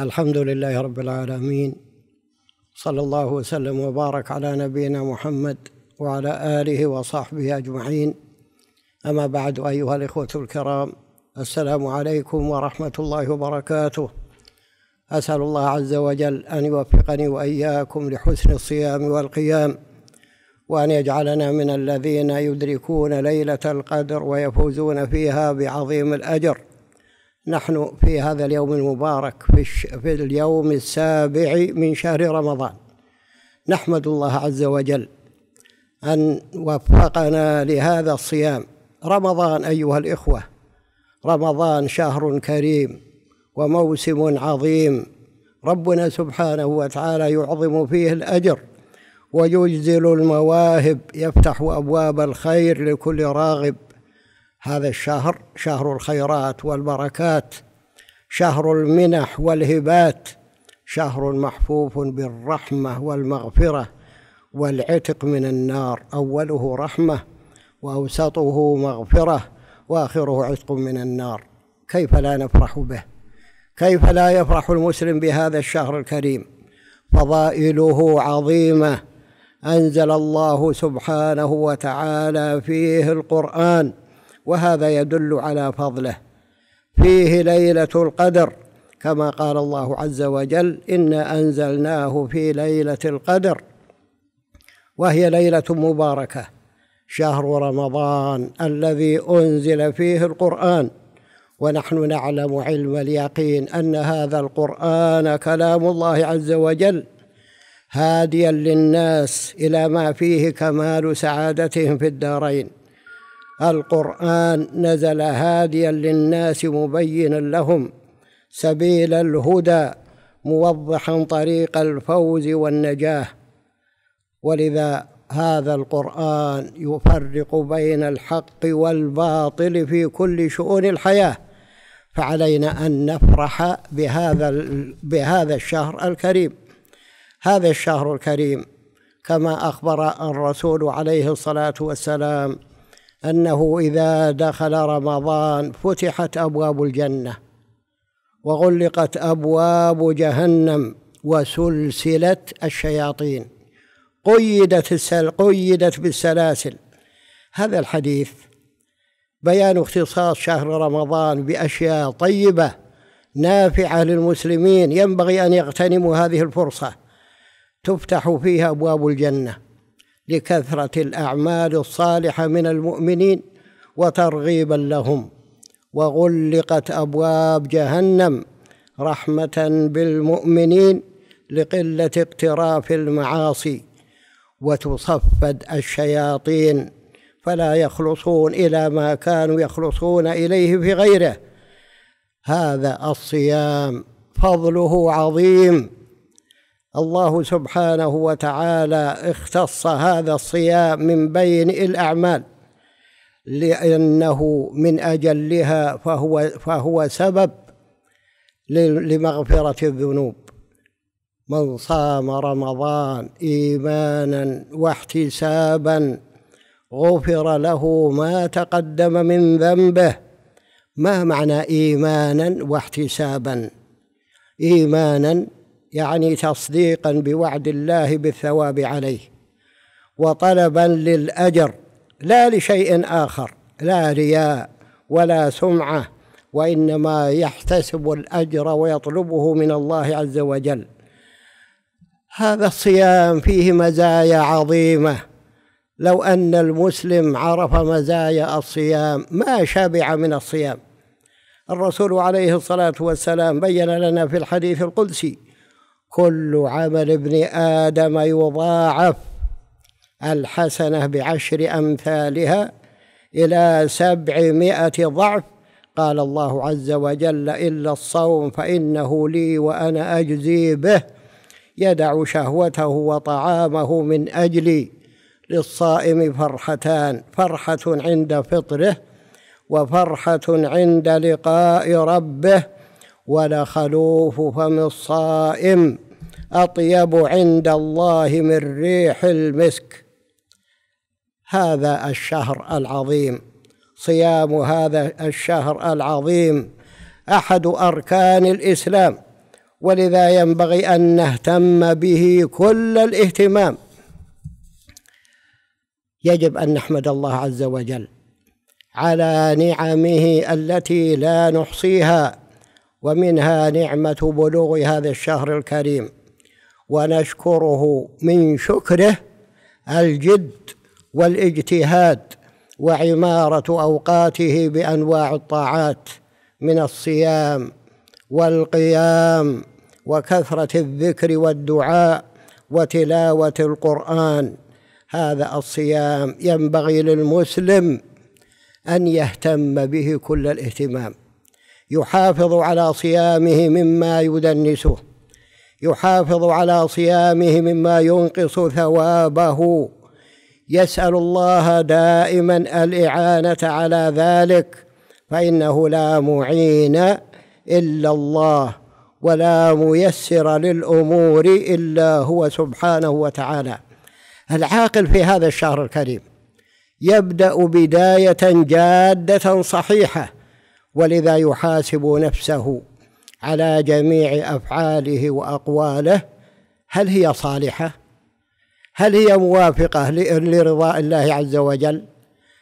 الحمد لله رب العالمين صلى الله وسلم وبارك على نبينا محمد وعلى اله وصحبه اجمعين اما بعد ايها الاخوه الكرام السلام عليكم ورحمه الله وبركاته اسال الله عز وجل ان يوفقني واياكم لحسن الصيام والقيام وان يجعلنا من الذين يدركون ليله القدر ويفوزون فيها بعظيم الاجر نحن في هذا اليوم المبارك في, الش... في اليوم السابع من شهر رمضان نحمد الله عز وجل أن وفقنا لهذا الصيام رمضان أيها الإخوة رمضان شهر كريم وموسم عظيم ربنا سبحانه وتعالى يعظم فيه الأجر ويجزل المواهب يفتح أبواب الخير لكل راغب هذا الشهر شهر الخيرات والبركات شهر المنح والهبات شهر محفوف بالرحمه والمغفره والعتق من النار اوله رحمه واوسطه مغفره واخره عتق من النار كيف لا نفرح به كيف لا يفرح المسلم بهذا الشهر الكريم فضائله عظيمه انزل الله سبحانه وتعالى فيه القران وهذا يدل على فضله فيه ليلة القدر كما قال الله عز وجل إنا أنزلناه في ليلة القدر وهي ليلة مباركة شهر رمضان الذي أنزل فيه القرآن ونحن نعلم علم اليقين أن هذا القرآن كلام الله عز وجل هاديا للناس إلى ما فيه كمال سعادتهم في الدارين القرآن نزل هاديا للناس مبينا لهم سبيل الهدى موضحا طريق الفوز والنجاه ولذا هذا القرآن يفرق بين الحق والباطل في كل شؤون الحياة فعلينا أن نفرح بهذا بهذا الشهر الكريم هذا الشهر الكريم كما أخبر الرسول عليه الصلاة والسلام أنه إذا دخل رمضان فتحت أبواب الجنة وغلقت أبواب جهنم وسلسلة الشياطين قيدت السل قيدت بالسلاسل هذا الحديث بيان اختصاص شهر رمضان بأشياء طيبة نافعة للمسلمين ينبغي أن يغتنموا هذه الفرصة تفتح فيها أبواب الجنة لكثرة الأعمال الصالحة من المؤمنين وترغيبا لهم وغلقت أبواب جهنم رحمة بالمؤمنين لقلة اقتراف المعاصي وتصفد الشياطين فلا يخلصون إلى ما كانوا يخلصون إليه في غيره هذا الصيام فضله عظيم الله سبحانه وتعالى اختص هذا الصيام من بين الأعمال لأنه من أجلها فهو فهو سبب لمغفرة الذنوب من صام رمضان إيمانا واحتسابا غفر له ما تقدم من ذنبه ما معنى إيمانا واحتسابا إيمانا يعني تصديقا بوعد الله بالثواب عليه وطلبا للاجر لا لشيء اخر لا رياء ولا سمعه وانما يحتسب الاجر ويطلبه من الله عز وجل هذا الصيام فيه مزايا عظيمه لو ان المسلم عرف مزايا الصيام ما شبع من الصيام الرسول عليه الصلاه والسلام بين لنا في الحديث القدسي كل عمل ابن آدم يضاعف الحسنة بعشر أمثالها إلى سبعمائة ضعف قال الله عز وجل إلا الصوم فإنه لي وأنا أجزي به يدع شهوته وطعامه من أجلي للصائم فرحتان فرحة عند فطره وفرحة عند لقاء ربه ولخلوف فم الصائم أطيب عند الله من ريح المسك هذا الشهر العظيم صيام هذا الشهر العظيم أحد أركان الإسلام ولذا ينبغي أن نهتم به كل الاهتمام يجب أن نحمد الله عز وجل على نعمه التي لا نحصيها ومنها نعمة بلوغ هذا الشهر الكريم ونشكره من شكره الجد والاجتهاد وعمارة أوقاته بأنواع الطاعات من الصيام والقيام وكثرة الذكر والدعاء وتلاوة القرآن هذا الصيام ينبغي للمسلم أن يهتم به كل الاهتمام يحافظ على صيامه مما يدنسه يحافظ على صيامه مما ينقص ثوابه يسأل الله دائما الإعانة على ذلك فإنه لا معين إلا الله ولا ميسر للأمور إلا هو سبحانه وتعالى العاقل في هذا الشهر الكريم يبدأ بداية جادة صحيحة ولذا يحاسب نفسه على جميع افعاله واقواله هل هي صالحه هل هي موافقه لرضاء الله عز وجل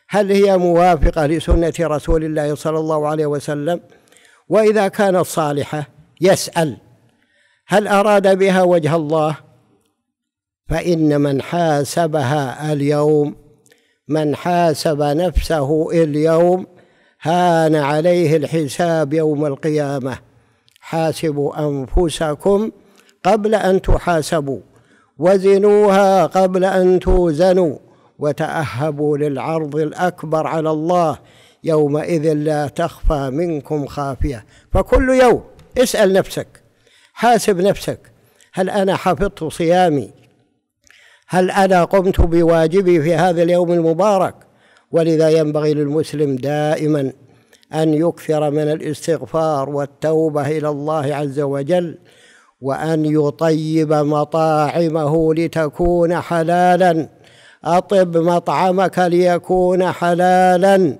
هل هي موافقه لسنه رسول الله صلى الله عليه وسلم واذا كانت صالحه يسال هل اراد بها وجه الله فان من حاسبها اليوم من حاسب نفسه اليوم هان عليه الحساب يوم القيامة حاسبوا أنفسكم قبل أن تحاسبوا وزنوها قبل أن توزنوا وتأهبوا للعرض الأكبر على الله يومئذ لا تخفى منكم خافية فكل يوم اسأل نفسك حاسب نفسك هل أنا حفظت صيامي هل أنا قمت بواجبي في هذا اليوم المبارك ولذا ينبغي للمسلم دائما أن يكثر من الاستغفار والتوبة إلى الله عز وجل وأن يطيب مطاعمه لتكون حلالا أطب مطعمك ليكون حلالا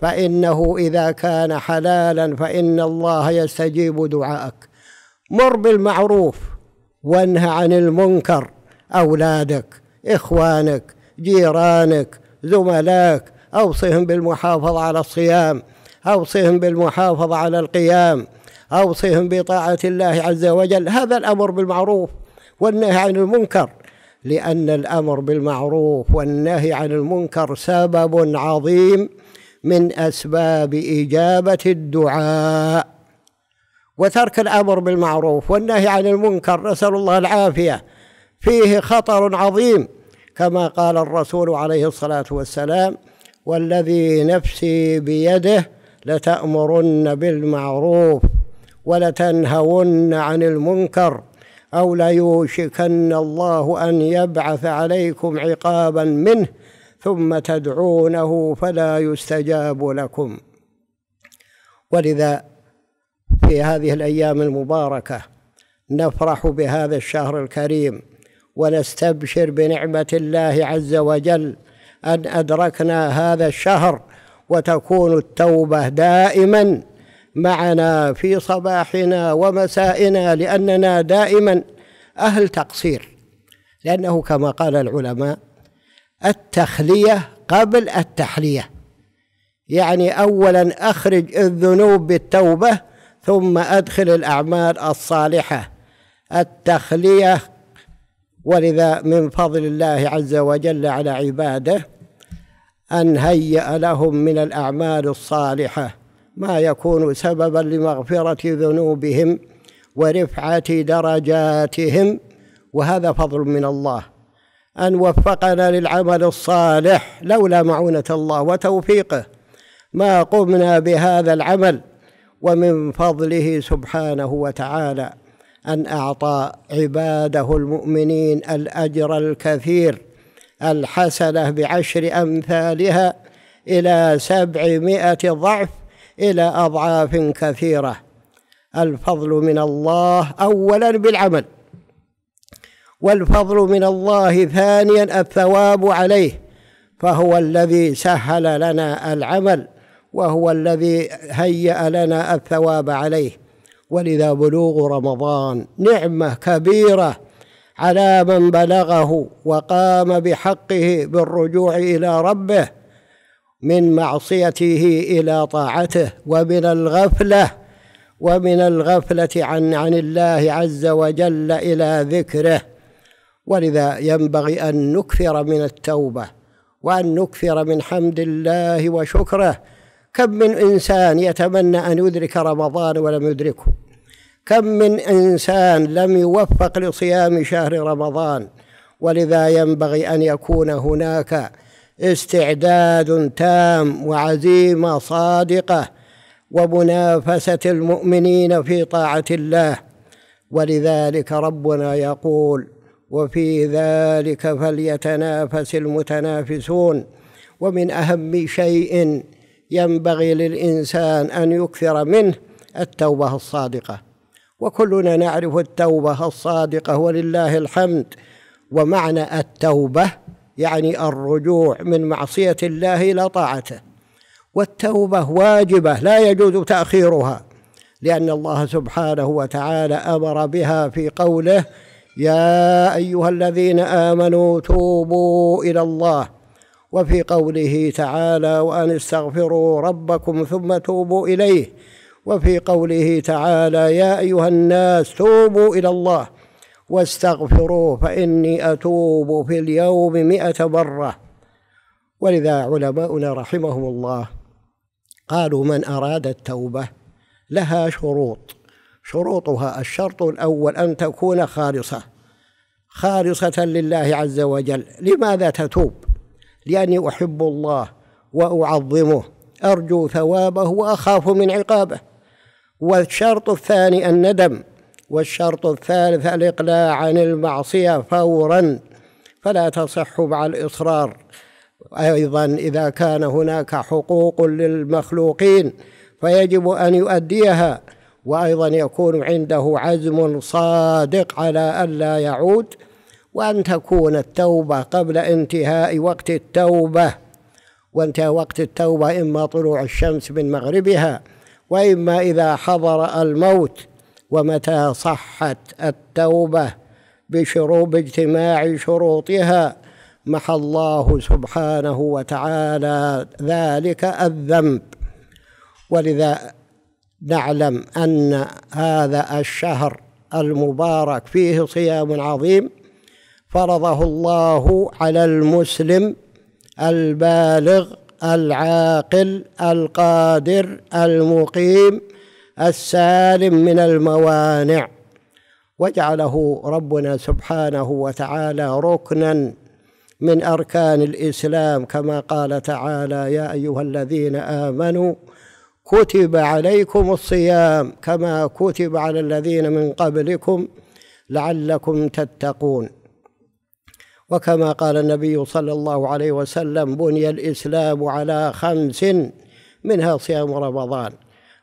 فإنه إذا كان حلالا فإن الله يستجيب دعاءك مر بالمعروف وانهى عن المنكر أولادك إخوانك جيرانك زملائك أوصهم بالمحافظة على الصيام أوصهم بالمحافظة على القيام أوصهم بطاعة الله عز وجل هذا الأمر بالمعروف والنهي عن المنكر لأن الأمر بالمعروف والنهي عن المنكر سبب عظيم من أسباب إجابة الدعاء وترك الأمر بالمعروف والنهي عن المنكر نسأل الله العافية فيه خطر عظيم كما قال الرسول عليه الصلاة والسلام والذي نفسي بيده لتأمرن بالمعروف ولتنهون عن المنكر أو ليوشكن الله أن يبعث عليكم عقابا منه ثم تدعونه فلا يستجاب لكم ولذا في هذه الأيام المباركة نفرح بهذا الشهر الكريم ونستبشر بنعمة الله عز وجل أن أدركنا هذا الشهر وتكون التوبة دائما معنا في صباحنا ومسائنا لأننا دائما أهل تقصير لأنه كما قال العلماء التخلية قبل التحلية يعني أولا أخرج الذنوب بالتوبة ثم أدخل الأعمال الصالحة التخلية ولذا من فضل الله عز وجل على عباده أن هيأ لهم من الأعمال الصالحة ما يكون سببا لمغفرة ذنوبهم ورفعة درجاتهم وهذا فضل من الله أن وفقنا للعمل الصالح لولا معونة الله وتوفيقه ما قمنا بهذا العمل ومن فضله سبحانه وتعالى أن أعطى عباده المؤمنين الأجر الكثير الحسنة بعشر أمثالها إلى سبعمائة ضعف إلى أضعاف كثيرة الفضل من الله أولا بالعمل والفضل من الله ثانيا الثواب عليه فهو الذي سهل لنا العمل وهو الذي هيأ لنا الثواب عليه ولذا بلوغ رمضان نعمة كبيرة على من بلغه وقام بحقه بالرجوع إلى ربه من معصيته إلى طاعته ومن الغفلة ومن الغفلة عن عن الله عز وجل إلى ذكره ولذا ينبغي أن نكثر من التوبة وأن نكثر من حمد الله وشكره كم من إنسان يتمنى أن يدرك رمضان ولم يدركه كم من إنسان لم يوفق لصيام شهر رمضان ولذا ينبغي أن يكون هناك استعداد تام وعزيمة صادقة ومنافسة المؤمنين في طاعة الله ولذلك ربنا يقول وفي ذلك فليتنافس المتنافسون ومن أهم شيء ينبغي للإنسان أن يكثر منه التوبة الصادقة وكلنا نعرف التوبة الصادقة ولله الحمد ومعنى التوبة يعني الرجوع من معصية الله إلى طاعته والتوبة واجبة لا يجوز تأخيرها لأن الله سبحانه وتعالى أمر بها في قوله يا أيها الذين آمنوا توبوا إلى الله وفي قوله تعالى وأن استغفروا ربكم ثم توبوا إليه وفي قوله تعالى يا أيها الناس توبوا إلى الله واستغفروه فإني أتوب في اليوم مئة مرة ولذا علماؤنا رحمهم الله قالوا من أراد التوبة لها شروط شروطها الشرط الأول أن تكون خالصة خالصة لله عز وجل لماذا تتوب؟ لأني أحب الله وأعظمه أرجو ثوابه وأخاف من عقابه والشرط الثاني الندم والشرط الثالث الإقلاع عن المعصية فورا فلا تصح مع الإصرار أيضا إذا كان هناك حقوق للمخلوقين فيجب أن يؤديها وأيضا يكون عنده عزم صادق على ألا يعود وأن تكون التوبة قبل انتهاء وقت التوبة وانتهى وقت التوبة إما طلوع الشمس من مغربها وإما إذا حضر الموت ومتى صحت التوبة بشروب باجتماع شروطها محى الله سبحانه وتعالى ذلك الذنب ولذا نعلم أن هذا الشهر المبارك فيه صيام عظيم فرضه الله على المسلم البالغ العاقل القادر المقيم السالم من الموانع وجعله ربنا سبحانه وتعالى ركنا من أركان الإسلام كما قال تعالى يا أيها الذين آمنوا كتب عليكم الصيام كما كتب على الذين من قبلكم لعلكم تتقون وكما قال النبي صلى الله عليه وسلم بني الإسلام على خمس منها صيام رمضان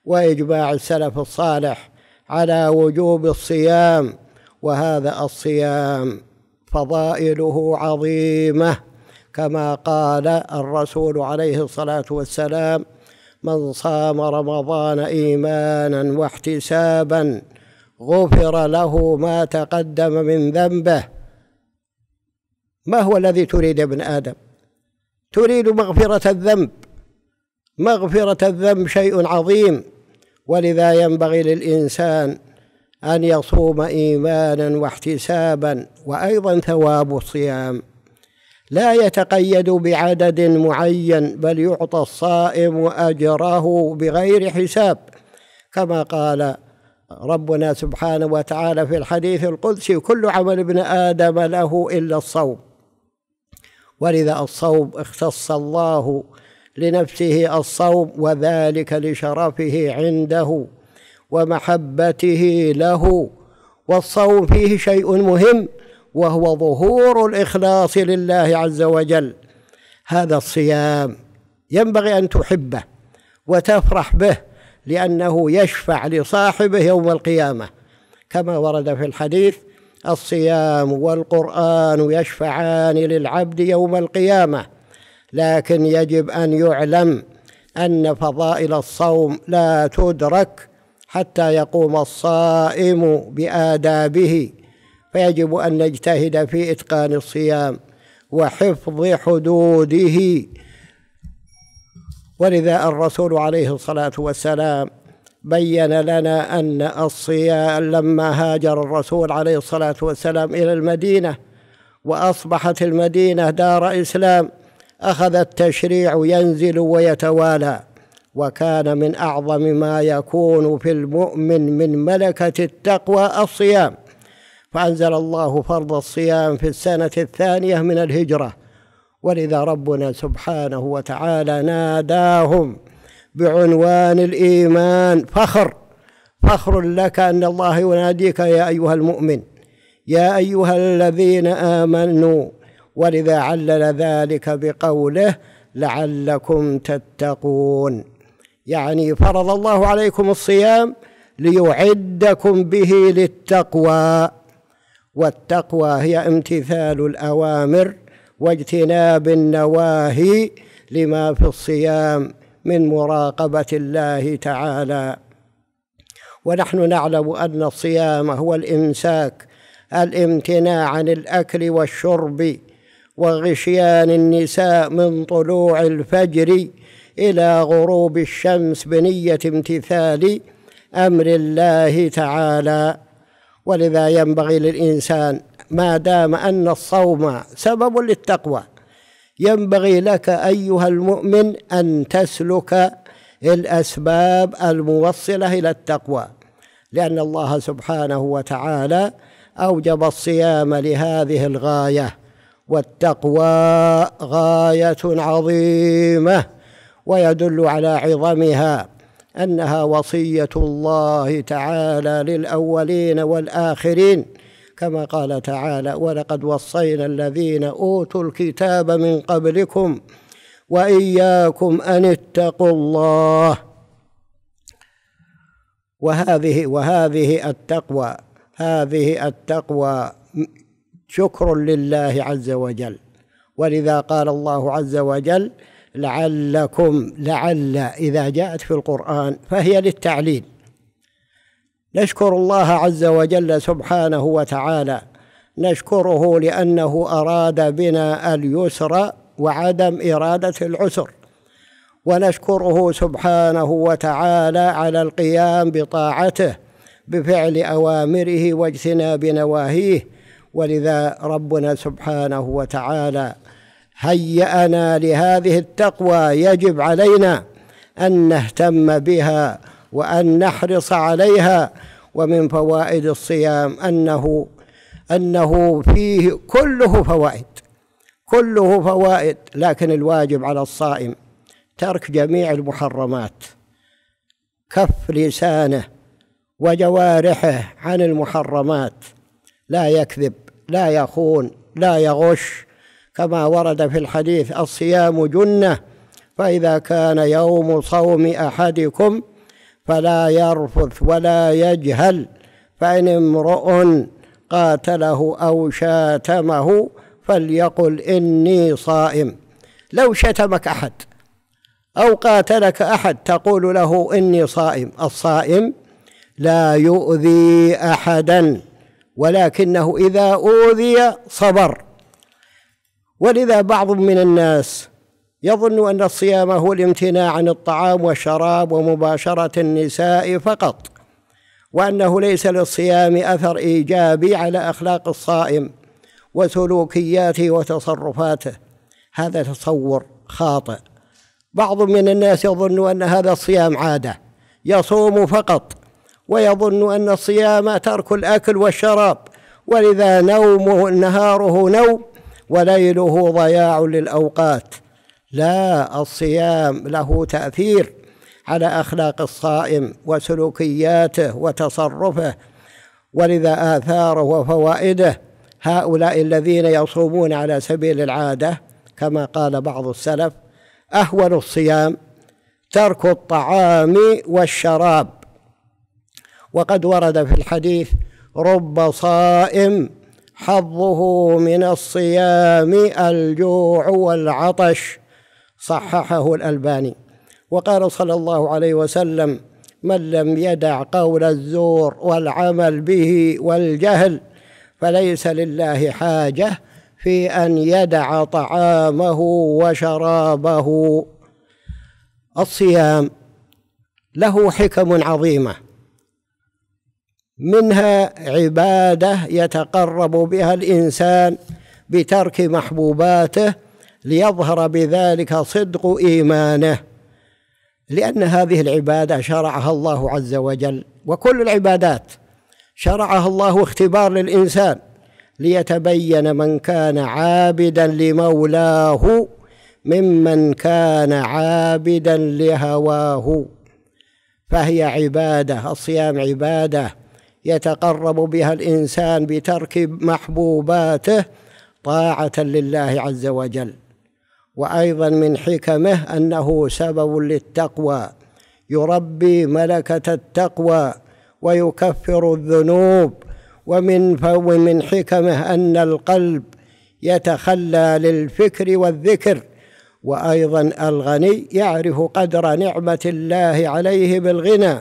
وإجماع السلف الصالح على وجوب الصيام وهذا الصيام فضائله عظيمة كما قال الرسول عليه الصلاة والسلام من صام رمضان إيمانا واحتسابا غفر له ما تقدم من ذنبه ما هو الذي تريد يا ابن آدم تريد مغفرة الذنب مغفرة الذنب شيء عظيم ولذا ينبغي للإنسان أن يصوم إيمانا واحتسابا وأيضا ثواب الصيام لا يتقيد بعدد معين بل يعطى الصائم أجره بغير حساب كما قال ربنا سبحانه وتعالى في الحديث القدسي كل عمل ابن آدم له إلا الصوم ولذا الصوم اختص الله لنفسه الصوم وذلك لشرفه عنده ومحبته له والصوم فيه شيء مهم وهو ظهور الإخلاص لله عز وجل هذا الصيام ينبغي أن تحبه وتفرح به لأنه يشفع لصاحبه يوم القيامة كما ورد في الحديث الصيام والقرآن يشفعان للعبد يوم القيامة لكن يجب أن يعلم أن فضائل الصوم لا تدرك حتى يقوم الصائم بآدابه فيجب أن نجتهد في إتقان الصيام وحفظ حدوده ولذا الرسول عليه الصلاة والسلام بين لنا أن الصيام لما هاجر الرسول عليه الصلاة والسلام إلى المدينة وأصبحت المدينة دار إسلام أخذ التشريع ينزل ويتوالى وكان من أعظم ما يكون في المؤمن من ملكة التقوى الصيام فأنزل الله فرض الصيام في السنة الثانية من الهجرة ولذا ربنا سبحانه وتعالى ناداهم بعنوان الإيمان فخر فخر لك أن الله يناديك يا أيها المؤمن يا أيها الذين آمنوا ولذا علل ذلك بقوله لعلكم تتقون يعني فرض الله عليكم الصيام ليعدكم به للتقوى والتقوى هي امتثال الأوامر واجتناب النواهي لما في الصيام من مراقبة الله تعالى ونحن نعلم أن الصيام هو الإمساك الامتناع عن الأكل والشرب وغشيان النساء من طلوع الفجر إلى غروب الشمس بنية امتثال أمر الله تعالى ولذا ينبغي للإنسان ما دام أن الصوم سبب للتقوى ينبغي لك أيها المؤمن أن تسلك الأسباب الموصلة إلى التقوى لأن الله سبحانه وتعالى أوجب الصيام لهذه الغاية والتقوى غاية عظيمة ويدل على عظمها أنها وصية الله تعالى للأولين والآخرين كما قال تعالى ولقد وصينا الذين اوتوا الكتاب من قبلكم واياكم ان اتقوا الله وهذه وهذه التقوى هذه التقوى شكر لله عز وجل ولذا قال الله عز وجل لعلكم لعل إذا جاءت في القرآن فهي للتعليل نشكر الله عز وجل سبحانه وتعالى نشكره لأنه أراد بنا اليسر وعدم إرادة العسر ونشكره سبحانه وتعالى على القيام بطاعته بفعل أوامره واجتناب نواهيه ولذا ربنا سبحانه وتعالى هيأنا لهذه التقوى يجب علينا أن نهتم بها وأن نحرص عليها ومن فوائد الصيام أنه أنه فيه كله فوائد كله فوائد لكن الواجب على الصائم ترك جميع المحرمات كف لسانه وجوارحه عن المحرمات لا يكذب لا يخون لا يغش كما ورد في الحديث الصيام جنه فإذا كان يوم صوم أحدكم فلا يرفث ولا يجهل فإن امرؤ قاتله أو شاتمه فليقل إني صائم لو شتمك أحد أو قاتلك أحد تقول له إني صائم الصائم لا يؤذي أحدا ولكنه إذا أوذي صبر ولذا بعض من الناس يظن أن الصيام هو الامتناع عن الطعام والشراب ومباشرة النساء فقط وأنه ليس للصيام أثر إيجابي على أخلاق الصائم وسلوكياته وتصرفاته هذا تصور خاطئ بعض من الناس يظن أن هذا الصيام عادة يصوم فقط ويظن أن الصيام ترك الأكل والشراب ولذا نومه نهاره نوم وليله ضياع للأوقات لا الصيام له تأثير على أخلاق الصائم وسلوكياته وتصرفه ولذا آثاره وفوائده هؤلاء الذين يصومون على سبيل العادة كما قال بعض السلف أهون الصيام ترك الطعام والشراب وقد ورد في الحديث رب صائم حظه من الصيام الجوع والعطش صححه الألباني وقال صلى الله عليه وسلم من لم يدع قول الزور والعمل به والجهل فليس لله حاجة في أن يدع طعامه وشرابه الصيام له حكم عظيمة منها عبادة يتقرب بها الإنسان بترك محبوباته ليظهر بذلك صدق إيمانه لأن هذه العبادة شرعها الله عز وجل وكل العبادات شرعها الله اختبار للإنسان ليتبين من كان عابدا لمولاه ممن كان عابدا لهواه فهي عبادة الصيام عبادة يتقرب بها الإنسان بترك محبوباته طاعة لله عز وجل وايضا من حكمه انه سبب للتقوى يربي ملكه التقوى ويكفر الذنوب ومن من حكمه ان القلب يتخلى للفكر والذكر وايضا الغني يعرف قدر نعمه الله عليه بالغنى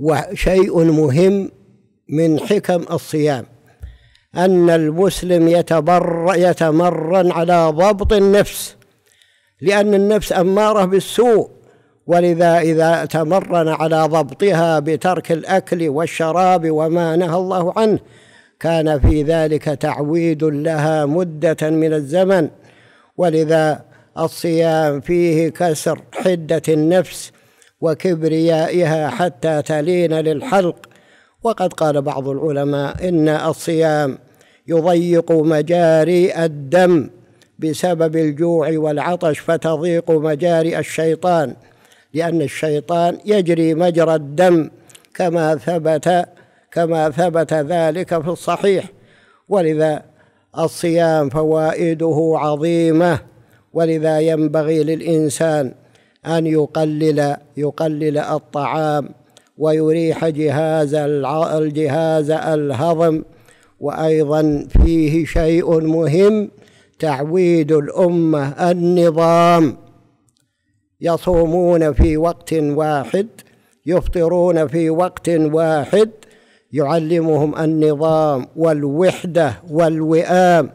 وشيء مهم من حكم الصيام أن المسلم يتبر يتمرن على ضبط النفس لأن النفس أمارة بالسوء ولذا إذا تمرن على ضبطها بترك الأكل والشراب وما نهى الله عنه كان في ذلك تعويد لها مدة من الزمن ولذا الصيام فيه كسر حدة النفس وكبريائها حتى تلين للحلق وقد قال بعض العلماء إن الصيام يضيق مجاري الدم بسبب الجوع والعطش فتضيق مجاري الشيطان لأن الشيطان يجري مجرى الدم كما ثبت كما ثبت ذلك في الصحيح ولذا الصيام فوائده عظيمة ولذا ينبغي للإنسان أن يقلل يقلل الطعام ويريح جهاز الجهاز الهضم وأيضا فيه شيء مهم تعويد الأمة النظام يصومون في وقت واحد يفطرون في وقت واحد يعلمهم النظام والوحدة والوئام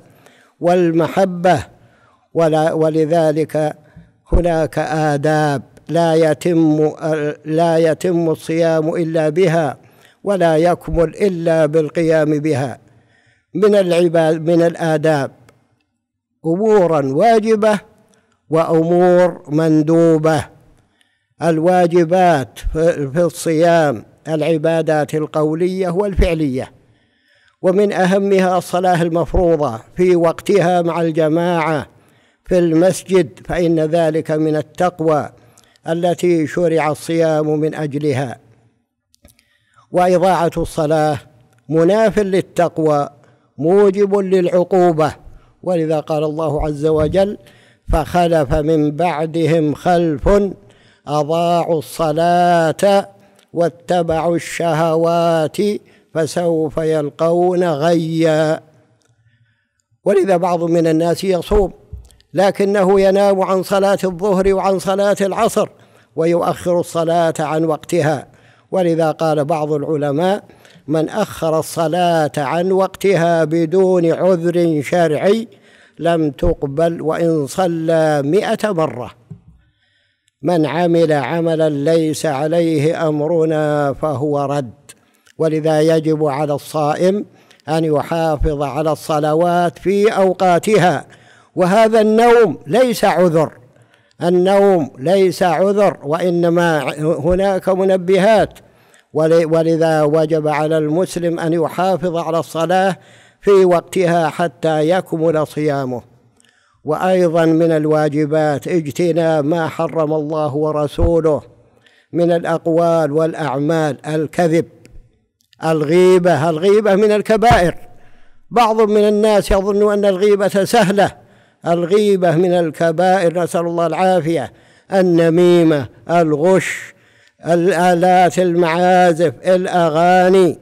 والمحبة ولذلك هناك آداب لا يتم لا يتم الصيام الا بها ولا يكمل الا بالقيام بها من العباد من الاداب امورا واجبه وامور مندوبه الواجبات في الصيام العبادات القوليه والفعليه ومن اهمها الصلاه المفروضه في وقتها مع الجماعه في المسجد فان ذلك من التقوى التي شرع الصيام من اجلها واضاعه الصلاه مناف للتقوى موجب للعقوبه ولذا قال الله عز وجل فخلف من بعدهم خلف اضاعوا الصلاه واتبعوا الشهوات فسوف يلقون غيا ولذا بعض من الناس يصوم لكنه ينام عن صلاة الظهر وعن صلاة العصر ويؤخر الصلاة عن وقتها ولذا قال بعض العلماء من أخر الصلاة عن وقتها بدون عذر شرعي لم تقبل وإن صلى مئة مرة من عمل عملا ليس عليه أمرنا فهو رد ولذا يجب على الصائم أن يحافظ على الصلوات في أوقاتها وهذا النوم ليس عذر النوم ليس عذر وإنما هناك منبهات ولذا وجب على المسلم أن يحافظ على الصلاة في وقتها حتى يكمل صيامه وأيضا من الواجبات اجتناب ما حرم الله ورسوله من الأقوال والأعمال الكذب الغيبة الغيبة من الكبائر بعض من الناس يظن أن الغيبة سهلة الغيبة من الكبائر نسأل الله العافية النميمة الغش الآلات المعازف الأغاني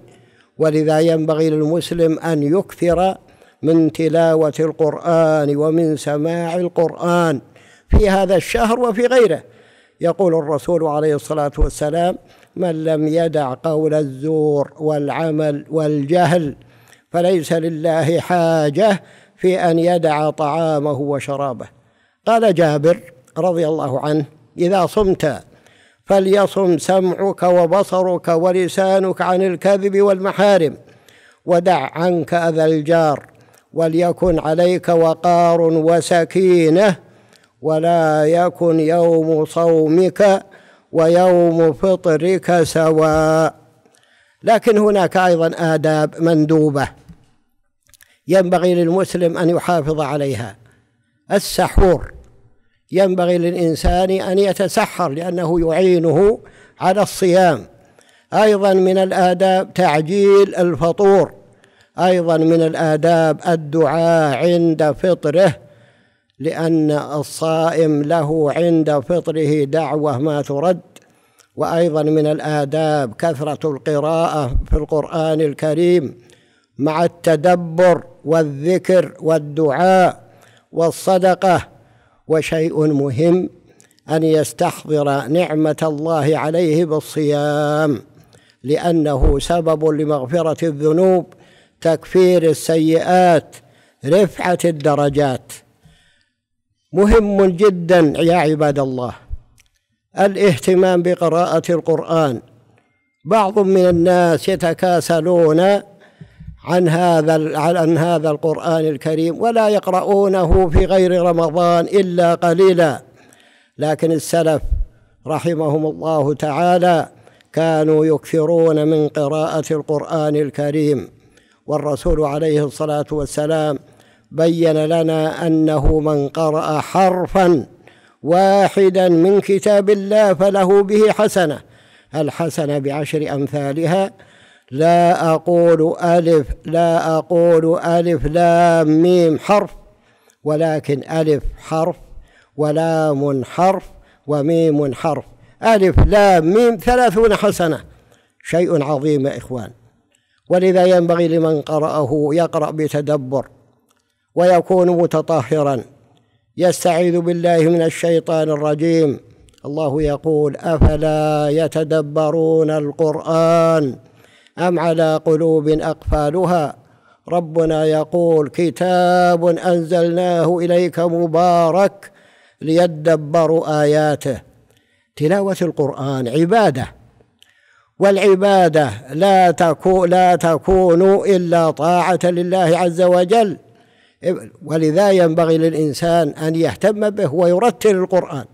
ولذا ينبغي للمسلم أن يكثر من تلاوة القرآن ومن سماع القرآن في هذا الشهر وفي غيره يقول الرسول عليه الصلاة والسلام من لم يدع قول الزور والعمل والجهل فليس لله حاجة في ان يدع طعامه وشرابه قال جابر رضي الله عنه اذا صمت فليصم سمعك وبصرك ولسانك عن الكذب والمحارم ودع عنك اذى الجار وليكن عليك وقار وسكينه ولا يكن يوم صومك ويوم فطرك سواء لكن هناك ايضا اداب مندوبه ينبغي للمسلم أن يحافظ عليها السحور ينبغي للإنسان أن يتسحر لأنه يعينه على الصيام أيضا من الآداب تعجيل الفطور أيضا من الآداب الدعاء عند فطره لأن الصائم له عند فطره دعوة ما ترد وأيضا من الآداب كثرة القراءة في القرآن الكريم مع التدبر والذكر والدعاء والصدقه وشيء مهم ان يستحضر نعمه الله عليه بالصيام لانه سبب لمغفره الذنوب تكفير السيئات رفعه الدرجات مهم جدا يا عباد الله الاهتمام بقراءه القران بعض من الناس يتكاسلون عن هذا عن هذا القرآن الكريم ولا يقرؤونه في غير رمضان إلا قليلا لكن السلف رحمهم الله تعالى كانوا يكثرون من قراءة القرآن الكريم والرسول عليه الصلاة والسلام بين لنا أنه من قرأ حرفا واحدا من كتاب الله فله به حسنة الحسنة بعشر أمثالها لا أقول ألف لا أقول ألف لام ميم حرف ولكن ألف حرف ولام حرف وميم حرف ألف لام ميم ثلاثون حسنة شيء عظيم يا إخوان ولذا ينبغي لمن قرأه يقرأ بتدبر ويكون متطهرا يستعيذ بالله من الشيطان الرجيم الله يقول أفلا يتدبرون القرآن أم على قلوب أقفالها ربنا يقول كتاب أنزلناه إليك مبارك ليدبروا آياته تلاوة القرآن عبادة والعبادة لا تكون لا تكون إلا طاعة لله عز وجل ولذا ينبغي للإنسان أن يهتم به ويرتل القرآن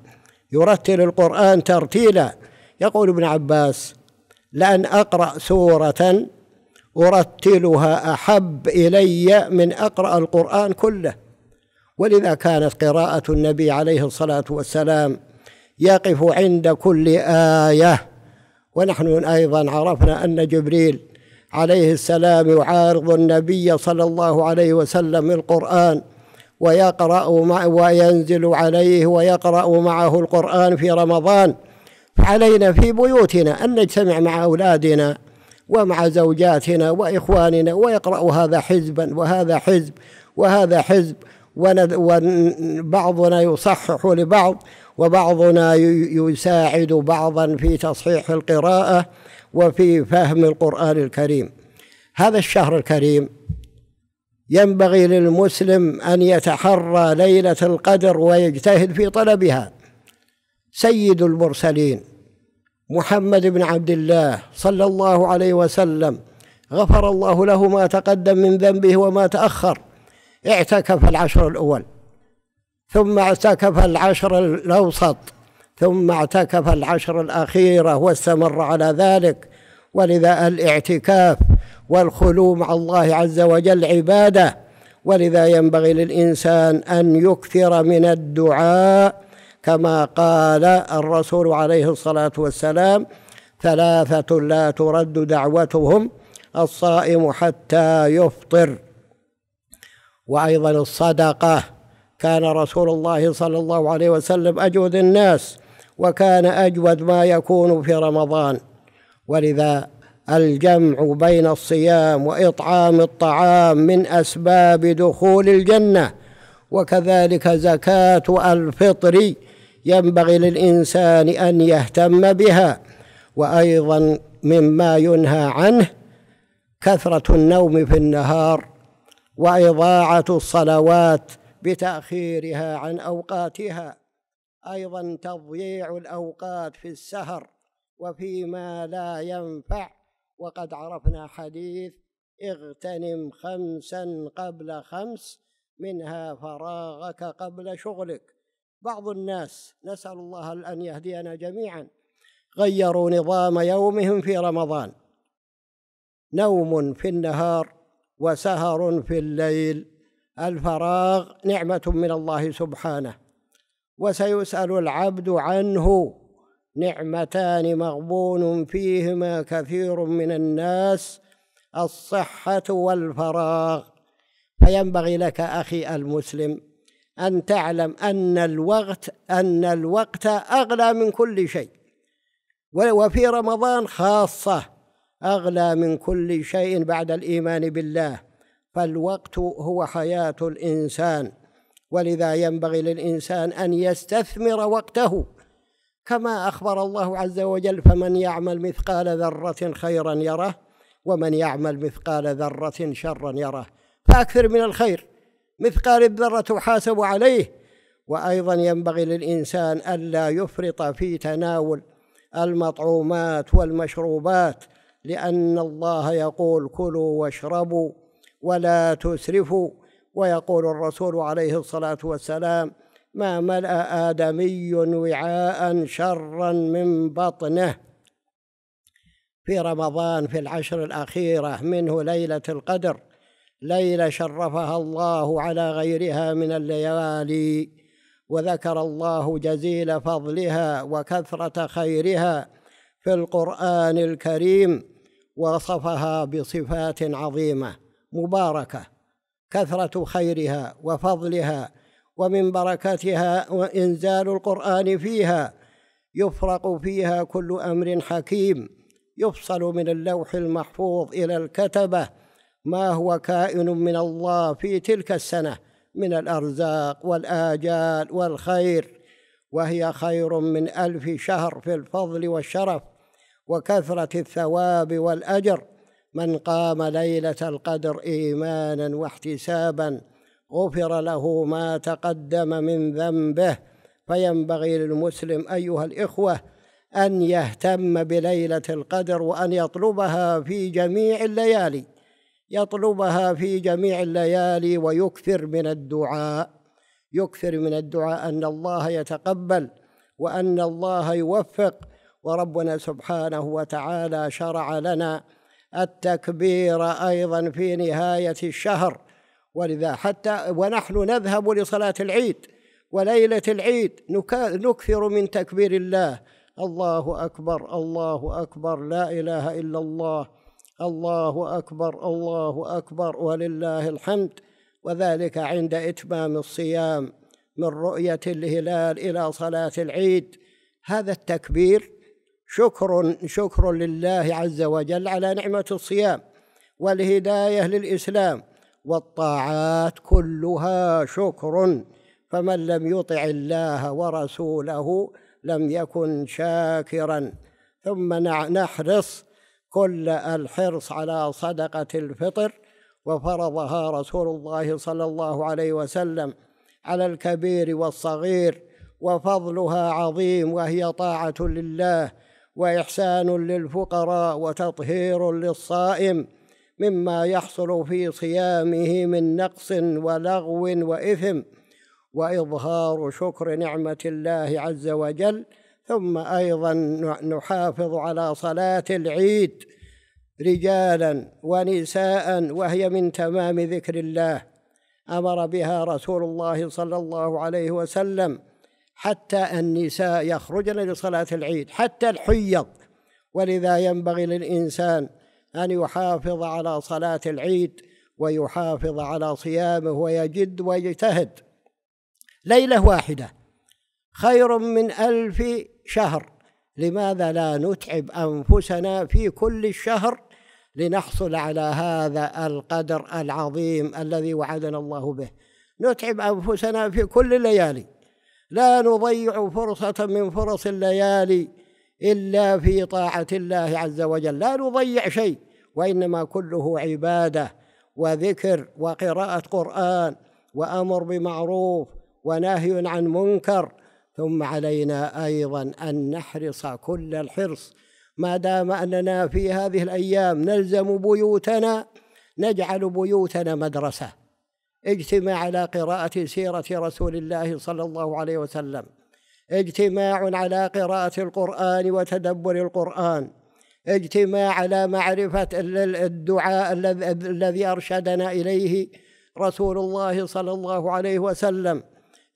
يرتل القرآن ترتيلا يقول ابن عباس لأن أقرأ سورة أرتلها أحب إلي من أقرأ القرآن كله ولذا كانت قراءة النبي عليه الصلاة والسلام يقف عند كل آية ونحن أيضا عرفنا أن جبريل عليه السلام يعارض النبي صلى الله عليه وسلم القرآن ويقرأ وينزل عليه ويقرأ معه القرآن في رمضان علينا في بيوتنا أن نجتمع مع أولادنا ومع زوجاتنا وإخواننا ويقرأوا هذا حزبا وهذا حزب وهذا حزب وبعضنا يصحح لبعض وبعضنا يساعد بعضا في تصحيح القراءة وفي فهم القرآن الكريم هذا الشهر الكريم ينبغي للمسلم أن يتحرى ليلة القدر ويجتهد في طلبها سيد المرسلين محمد بن عبد الله صلى الله عليه وسلم غفر الله له ما تقدم من ذنبه وما تأخر اعتكف العشر الأول ثم اعتكف العشر الأوسط ثم اعتكف العشر الأخيرة واستمر على ذلك ولذا الاعتكاف والخلو مع الله عز وجل عباده ولذا ينبغي للإنسان أن يكثر من الدعاء كما قال الرسول عليه الصلاة والسلام ثلاثة لا ترد دعوتهم الصائم حتى يفطر وأيضا الصدقة كان رسول الله صلى الله عليه وسلم أجود الناس وكان أجود ما يكون في رمضان ولذا الجمع بين الصيام وإطعام الطعام من أسباب دخول الجنة وكذلك زكاة الفطر ينبغي للإنسان أن يهتم بها وأيضا مما ينهى عنه كثرة النوم في النهار وإضاعة الصلوات بتأخيرها عن أوقاتها أيضا تضييع الأوقات في السهر وفيما لا ينفع وقد عرفنا حديث اغتنم خمسا قبل خمس منها فراغك قبل شغلك بعض الناس نسأل الله أن يهدينا جميعا غيروا نظام يومهم في رمضان نوم في النهار وسهر في الليل الفراغ نعمة من الله سبحانه وسيسأل العبد عنه نعمتان مغبون فيهما كثير من الناس الصحة والفراغ فينبغي لك أخي المسلم أن تعلم أن الوقت أن الوقت أغلى من كل شيء وفي رمضان خاصة أغلى من كل شيء بعد الإيمان بالله فالوقت هو حياة الإنسان ولذا ينبغي للإنسان أن يستثمر وقته كما أخبر الله عز وجل فمن يعمل مثقال ذرة خيرا يره ومن يعمل مثقال ذرة شرا يره فأكثر من الخير مثقال الذرة حاسب عليه وأيضا ينبغي للإنسان ألا يفرط في تناول المطعومات والمشروبات لأن الله يقول كلوا واشربوا ولا تسرفوا ويقول الرسول عليه الصلاة والسلام ما ملأ آدمي وعاء شرا من بطنه في رمضان في العشر الأخيرة منه ليلة القدر ليلة شرفها الله على غيرها من الليالي وذكر الله جزيل فضلها وكثرة خيرها في القرآن الكريم وصفها بصفات عظيمة مباركة كثرة خيرها وفضلها ومن بركتها وإنزال القرآن فيها يفرق فيها كل أمر حكيم يفصل من اللوح المحفوظ إلى الكتبة ما هو كائن من الله في تلك السنه من الارزاق والاجال والخير وهي خير من الف شهر في الفضل والشرف وكثره الثواب والاجر من قام ليله القدر ايمانا واحتسابا غفر له ما تقدم من ذنبه فينبغي للمسلم ايها الاخوه ان يهتم بليله القدر وان يطلبها في جميع الليالي يطلبها في جميع الليالي ويكثر من الدعاء يكثر من الدعاء ان الله يتقبل وان الله يوفق وربنا سبحانه وتعالى شرع لنا التكبير ايضا في نهايه الشهر ولذا حتى ونحن نذهب لصلاه العيد وليله العيد نكثر من تكبير الله الله اكبر الله اكبر لا اله الا الله الله اكبر الله اكبر ولله الحمد وذلك عند اتمام الصيام من رؤيه الهلال الى صلاه العيد هذا التكبير شكر شكر لله عز وجل على نعمه الصيام والهدايه للاسلام والطاعات كلها شكر فمن لم يطع الله ورسوله لم يكن شاكرا ثم نحرص كل الحرص على صدقة الفطر وفرضها رسول الله صلى الله عليه وسلم على الكبير والصغير وفضلها عظيم وهي طاعة لله وإحسان للفقراء وتطهير للصائم مما يحصل في صيامه من نقص ولغو وإثم وإظهار شكر نعمة الله عز وجل ثم ايضا نحافظ على صلاه العيد رجالا ونساء وهي من تمام ذكر الله امر بها رسول الله صلى الله عليه وسلم حتى النساء يخرجن لصلاه العيد حتى الحيض ولذا ينبغي للانسان ان يحافظ على صلاه العيد ويحافظ على صيامه ويجد ويجتهد ليله واحده خير من ألف شهر لماذا لا نتعب أنفسنا في كل الشهر لنحصل على هذا القدر العظيم الذي وعدنا الله به نتعب أنفسنا في كل الليالي لا نضيع فرصة من فرص الليالي إلا في طاعة الله عز وجل لا نضيع شيء وإنما كله عبادة وذكر وقراءة قرآن وأمر بمعروف ونهي عن منكر ثم علينا ايضا ان نحرص كل الحرص ما دام اننا في هذه الايام نلزم بيوتنا نجعل بيوتنا مدرسه اجتماع على قراءه سيره رسول الله صلى الله عليه وسلم اجتماع على قراءه القران وتدبر القران اجتماع على معرفه الدعاء الذي ارشدنا اليه رسول الله صلى الله عليه وسلم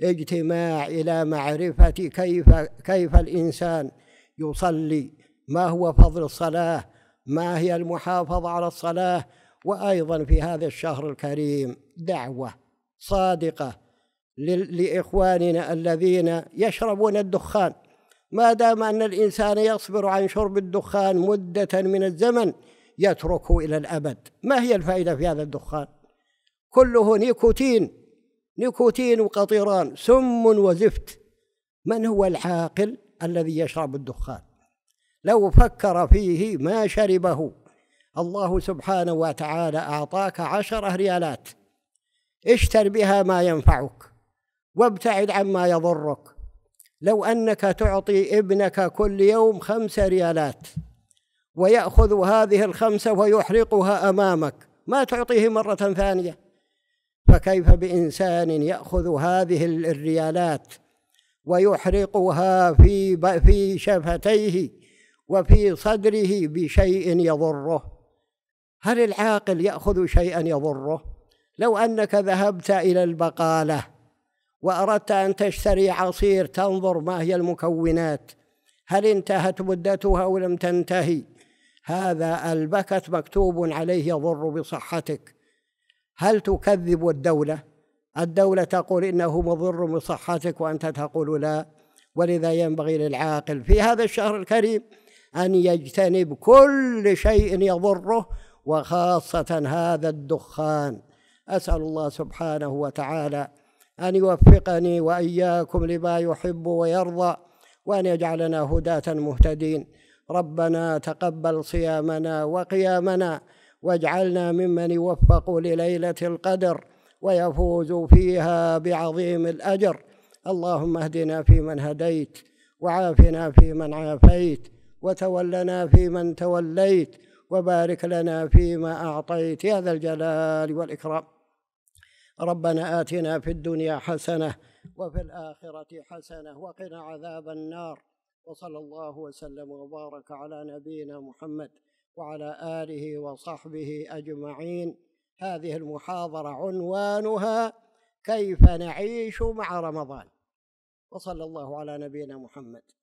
اجتماع إلى معرفة كيف كيف الإنسان يصلي ما هو فضل الصلاة ما هي المحافظة على الصلاة وأيضا في هذا الشهر الكريم دعوة صادقة لإخواننا الذين يشربون الدخان ما دام أن الإنسان يصبر عن شرب الدخان مدة من الزمن يتركه إلى الأبد ما هي الفائدة في هذا الدخان كله نيكوتين نيكوتين وقطيران سم وزفت من هو العاقل الذي يشرب الدخان لو فكر فيه ما شربه الله سبحانه وتعالى أعطاك عشرة ريالات اشتر بها ما ينفعك وابتعد عما يضرك لو أنك تعطي ابنك كل يوم خمسة ريالات ويأخذ هذه الخمسة ويحرقها أمامك ما تعطيه مرة ثانية فكيف بإنسان يأخذ هذه الريالات ويحرقها في في شفتيه وفي صدره بشيء يضره هل العاقل يأخذ شيئا يضره لو أنك ذهبت إلى البقالة وأردت أن تشتري عصير تنظر ما هي المكونات هل انتهت مدتها أو لم تنتهي هذا البكت مكتوب عليه يضر بصحتك هل تكذب الدولة؟ الدولة تقول إنه مضر بصحتك وأنت تقول لا ولذا ينبغي للعاقل في هذا الشهر الكريم أن يجتنب كل شيء يضره وخاصة هذا الدخان أسأل الله سبحانه وتعالى أن يوفقني وإياكم لما يحب ويرضى وأن يجعلنا هداة مهتدين ربنا تقبل صيامنا وقيامنا واجعلنا ممن يوفق لليلة القدر ويفوز فيها بعظيم الأجر اللهم اهدنا فيمن هديت وعافنا فيمن عافيت وتولنا فيمن توليت وبارك لنا فيما أعطيت يا ذا الجلال والإكرام ربنا آتنا في الدنيا حسنة وفي الآخرة حسنة وقنا عذاب النار وصلى الله وسلم وبارك على نبينا محمد وعلى آله وصحبه أجمعين هذه المحاضرة عنوانها كيف نعيش مع رمضان وصلى الله على نبينا محمد